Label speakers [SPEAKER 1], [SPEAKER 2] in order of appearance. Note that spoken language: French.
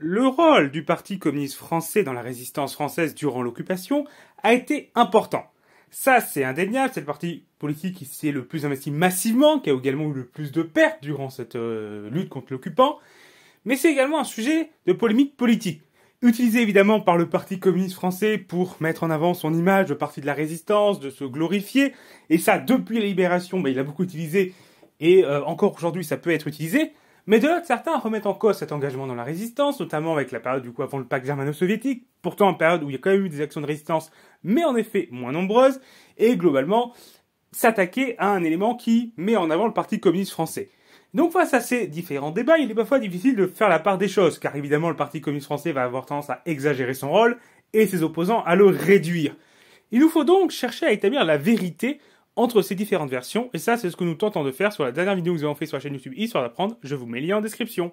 [SPEAKER 1] Le rôle du Parti communiste français dans la résistance française durant l'occupation a été important. Ça, c'est indéniable, c'est le parti politique qui s'est le plus investi massivement, qui a également eu le plus de pertes durant cette euh, lutte contre l'occupant, mais c'est également un sujet de polémique politique. Utilisé évidemment par le Parti communiste français pour mettre en avant son image de parti de la résistance, de se glorifier, et ça depuis la libération, bah, il a beaucoup utilisé, et euh, encore aujourd'hui ça peut être utilisé, mais de là certains remettent en cause cet engagement dans la résistance, notamment avec la période du coup avant le pacte germano-soviétique, pourtant une période où il y a quand même eu des actions de résistance, mais en effet moins nombreuses, et globalement s'attaquer à un élément qui met en avant le Parti communiste français. Donc face à ces différents débats, il est parfois difficile de faire la part des choses, car évidemment le Parti communiste français va avoir tendance à exagérer son rôle et ses opposants à le réduire. Il nous faut donc chercher à établir la vérité entre ces différentes versions. Et ça, c'est ce que nous tentons de faire sur la dernière vidéo que nous avons fait sur la chaîne YouTube Histoire d'apprendre. Je vous mets le lien en description.